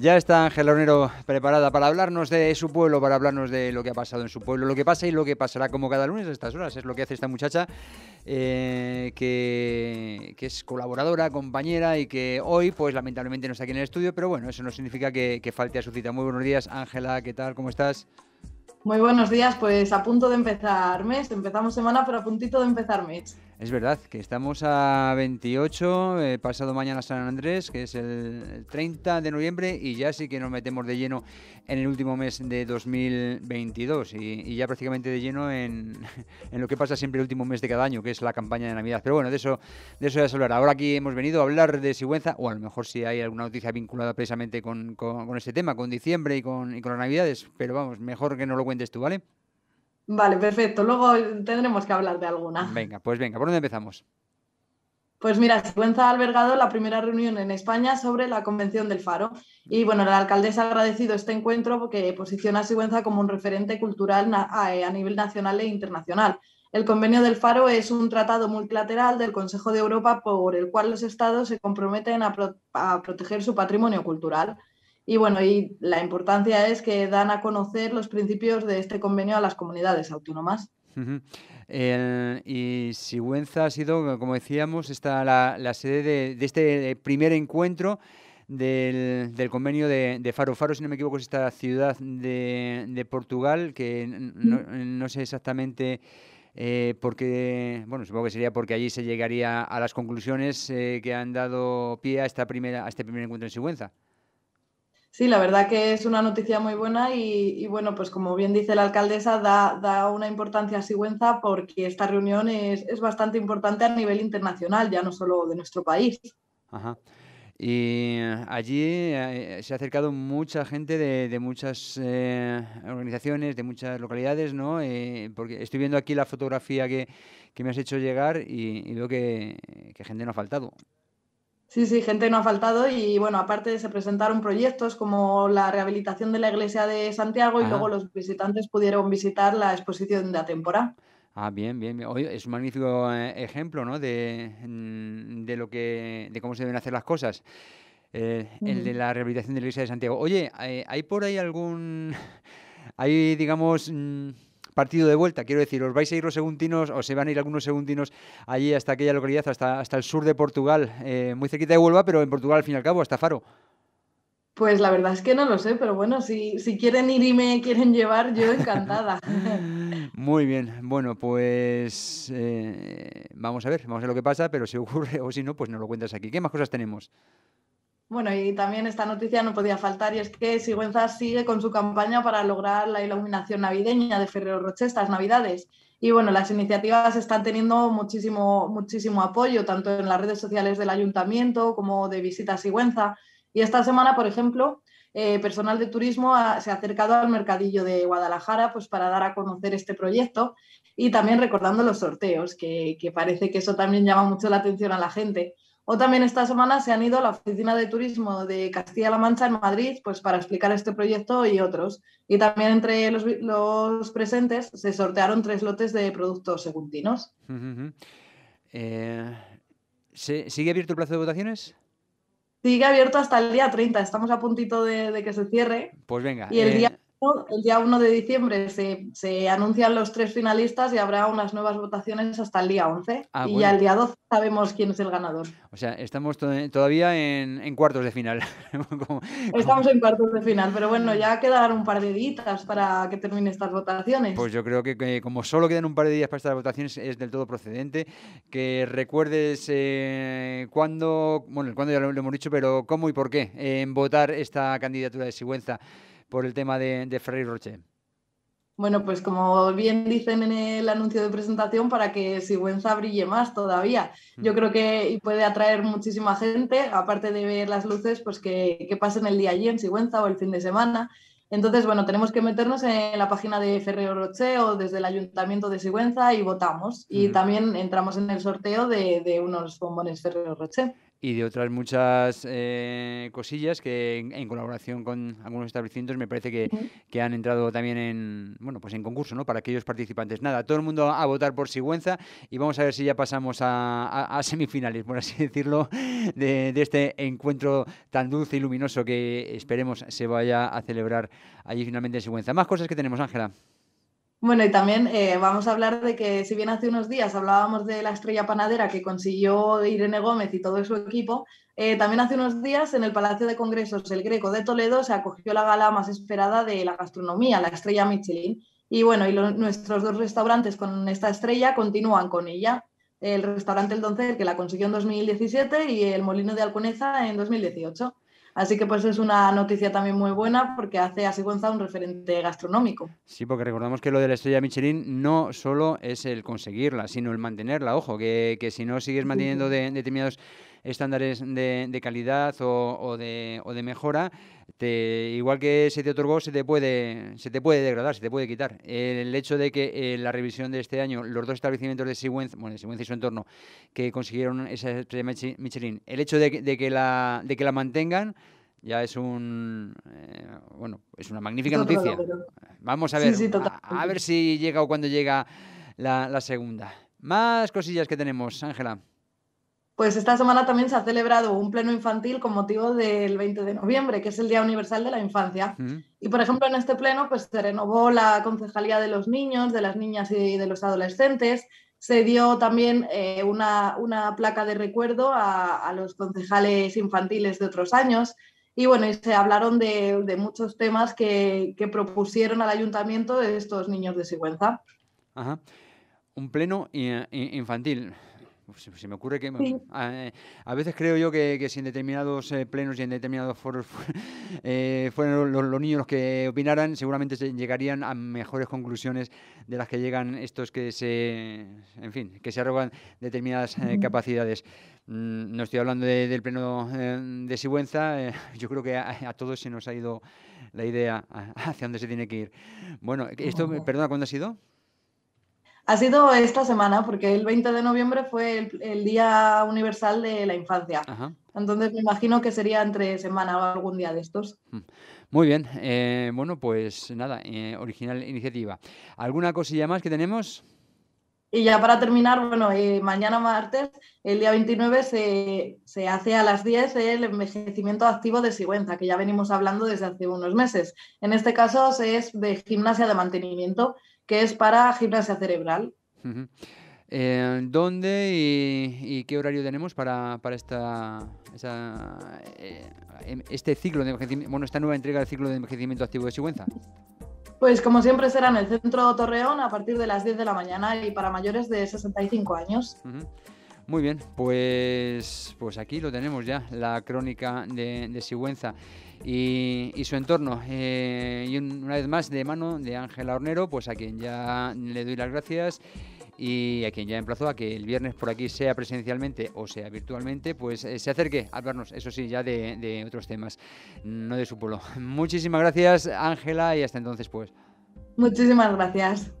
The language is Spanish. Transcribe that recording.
Ya está Ángela Onero preparada para hablarnos de su pueblo, para hablarnos de lo que ha pasado en su pueblo, lo que pasa y lo que pasará como cada lunes a estas horas. Es lo que hace esta muchacha eh, que, es colaboradora, compañera y que hoy, pues lamentablemente no está aquí en el estudio, pero bueno, eso no significa que, que falte a su cita. Muy buenos días, Ángela, ¿qué tal? ¿Cómo estás? Muy buenos días, pues a punto de empezar mes, empezamos semana, pero a puntito de empezar mes. Es verdad que estamos a 28, eh, pasado mañana San Andrés, que es el 30 de noviembre, y ya sí que nos metemos de lleno en el último mes de 2022, y, ya prácticamente de lleno en, lo que pasa siempre el último mes de cada año, que es la campaña de Navidad. Pero bueno, de eso, de eso ya se Ahora aquí hemos venido a hablar de Sigüenza, o a lo mejor si hay alguna noticia vinculada precisamente con, con, este tema, con diciembre y con, y con las Navidades, pero vamos, mejor que no lo cuentes tú, ¿vale? Vale, perfecto. Luego tendremos que hablar de alguna. Venga, pues venga, ¿por dónde empezamos? Pues mira, Sigüenza ha albergado la primera reunión en España sobre la Convención del Faro. Y bueno, la alcaldesa ha agradecido este encuentro porque posiciona a Sigüenza como un referente cultural eh, a nivel nacional e internacional. El Convenio del Faro es un tratado multilateral del Consejo de Europa por el cual los estados se comprometen a, a proteger su patrimonio cultural. Y bueno, y la importancia es que dan a conocer los principios de este convenio a las comunidades autónomas. y Sigüenza ha sido, como decíamos, está la, sede de, este primer encuentro del, convenio de, Faro. Faro, si no me equivoco, es esta ciudad de, Portugal, que mm. no, sé exactamente eh, porque, bueno, supongo que sería porque allí se llegaría a las conclusiones eh, que han dado pie a, esta primera, a este primer encuentro en Sigüenza. Sí, la verdad que es una noticia muy buena y, bueno, pues como bien dice la alcaldesa, da, da una importancia a Sigüenza porque esta reunión es, es, bastante importante a nivel internacional, ya no solo de nuestro país. Ajá. Y eh, allí eh, eh, se ha acercado mucha gente de, muchas organizaciones, de muchas localidades, ¿no? porque estoy viendo aquí la fotografía que, me has hecho llegar y, veo que gente no ha faltado. Sí, sí, gente no ha faltado y bueno, aparte se presentaron proyectos como la rehabilitación de la iglesia de Santiago y luego los visitantes pudieron visitar la exposición de la Ah, bien, bien, es un magnífico eh, ejemplo, ¿no? Mm, de, lo que, de cómo se deben hacer las cosas. Eh, el de la rehabilitación de la iglesia de Santiago. Oye, eh, ¿hay por ahí algún, hay digamos mm, partido de vuelta. Quiero decir, os vais a ir los segundinos, o se van a ir algunos segundinos allí hasta aquella localidad, hasta, hasta el sur de Portugal, eh, muy cerquita de Huelva, pero en Portugal al fin y al cabo, hasta Faro. Pues la verdad es que no lo sé, pero bueno, si, si quieren ir y me quieren llevar, yo encantada. Muy bien, bueno, pues eh, vamos a ver, vamos a ver lo que pasa, pero si ocurre o si no, pues nos lo cuentas aquí. ¿Qué más cosas tenemos? Bueno, y también esta noticia no podía faltar y es que Sigüenza sigue con su campaña para lograr la iluminación navideña de Ferrero Roche estas Navidades. Y bueno, las iniciativas están teniendo muchísimo, muchísimo apoyo, tanto en las redes sociales del ayuntamiento como de visita a Sigüenza. Y esta semana, por ejemplo, eh, personal de turismo se ha acercado al mercadillo de Guadalajara pues, para dar a conocer este proyecto y también recordando los sorteos, que parece que eso también llama mucho la atención a la gente. O también esta semana se han ido a la Oficina de Turismo de Castilla-La Mancha en Madrid pues, para explicar este proyecto y otros. Y también entre los, presentes se sortearon tres lotes de productos seguntinos. Eh, ¿Sigue abierto el plazo de votaciones? Sigue abierto hasta el día 30, estamos a puntito de, que se cierre. Pues venga. Y el eh, el día 1 de diciembre se, anuncian los tres finalistas y habrá unas nuevas votaciones hasta el día 11. Ah, y ya el día 12 sabemos quién es el ganador. O sea, estamos todavía en, cuartos de final. Estamos en cuartos de final, pero bueno, ya quedarán un par de días para que termine estas votaciones. Pues yo creo que, como solo quedan un par de días para estas votaciones, es del todo procedente que recuerdes cuando eh, cuándo, bueno, cuando ya lo, hemos dicho, pero cómo y por qué en votar esta candidatura de Sigüenza por el tema de, de Roche? Bueno, pues como bien dicen en el anuncio de presentación, para que Sigüenza brille más todavía. Mm. Yo creo que puede atraer muchísima gente, aparte de ver las luces, pues que, pasen el día allí en Sigüenza o el fin de semana. Entonces, bueno, tenemos que meternos en la página de Ferrer Roche o desde el Ayuntamiento de Sigüenza y votamos. Y mm. también entramos en el sorteo de, unos bombones Ferrer Roche y de otras muchas eh, cosillas que en, colaboración con algunos establecimientos me parece que, han entrado también en bueno pues en concurso no para aquellos participantes nada todo el mundo a votar por Sigüenza y vamos a ver si ya pasamos a, semifinales por así decirlo de, de, este encuentro tan dulce y luminoso que esperemos se vaya a celebrar allí finalmente en Sigüenza más cosas que tenemos Ángela bueno, y también eh, vamos a hablar de que si bien hace unos días hablábamos de la estrella panadera que consiguió Irene Gómez y todo su equipo, eh, también hace unos días en el Palacio de Congresos El Greco de Toledo se acogió la gala más esperada de la gastronomía, la estrella Michelin. Y bueno, y nuestros dos restaurantes con esta estrella continúan con ella. El restaurante El Doncel, que la consiguió en 2017, y el Molino de Alcuneza en 2018. Así que pues es una noticia también muy buena porque hace a Sigüenza un referente gastronómico. Sí, porque recordamos que lo de la estrella Michelin no solo es el conseguirla, sino el mantenerla. Ojo, que, si no sigues manteniendo determinados estándares de, calidad o, de, mejora, igual que se te otorgó, se te puede, se te puede degradar, se te puede quitar. El hecho de que eh, la revisión de este año, los dos establecimientos de Sigüenza, bueno, y su entorno, que consiguieron esa estrella Michelin, el hecho de, que, la, de que la mantengan, ya es un eh, bueno es una magnífica noticia. Vamos a ver, a, ver si llega o cuando llega la segunda. Más cosillas que tenemos, Ángela pues esta semana también se ha celebrado un pleno infantil con motivo del 20 de noviembre, que es el Día Universal de la Infancia. Y por ejemplo, en este pleno pues, se renovó la concejalía de los niños, de las niñas y de los adolescentes. Se dio también eh, una, placa de recuerdo a, los concejales infantiles de otros años. Y bueno, se hablaron de, muchos temas que, propusieron al ayuntamiento de estos niños de Sigüenza. Un pleno eh, infantil se me ocurre que eh, a, veces creo yo que, que, si en determinados eh, plenos y en determinados foros eh, fueran los, niños los que opinaran, seguramente llegarían a mejores conclusiones de las que llegan estos que se, en fin, que se arrogan determinadas capacidades. Mm, no estoy hablando del pleno de Sigüenza, yo creo que a, todos se nos ha ido la idea hacia dónde se tiene que ir. Bueno, esto, perdona, ¿cuándo ha sido? ha sido esta semana, porque el 20 de noviembre fue el, Día Universal de la Infancia. Entonces me imagino que sería entre semana o algún día de estos. Mm. Muy bien, eh, bueno, pues nada, eh, original iniciativa. ¿Alguna cosilla más que tenemos? Y ya para terminar, bueno, eh, mañana martes, el día 29, se, se, hace a las 10 el envejecimiento activo de Sigüenza, que ya venimos hablando desde hace unos meses. En este caso es de gimnasia de mantenimiento que es para gimnasia cerebral. Eh, ¿Dónde y, qué horario tenemos para, esta, eh, em, este ciclo de bueno, esta nueva entrega del ciclo de envejecimiento activo de Sigüenza? Pues como siempre será en el centro Torreón a partir de las 10 de la mañana y para mayores de 65 años. Muy bien, pues, pues aquí lo tenemos ya, la crónica de, Sigüenza y, su entorno. Eh, y una vez más, de mano de Ángela Hornero, pues a quien ya le doy las gracias y a quien ya emplazó a que el viernes por aquí, sea presencialmente o sea virtualmente, pues eh, se acerque a hablarnos, eso sí, ya de, de otros temas, no de su pueblo. Muchísimas gracias, Ángela, y hasta entonces, pues. Muchísimas gracias.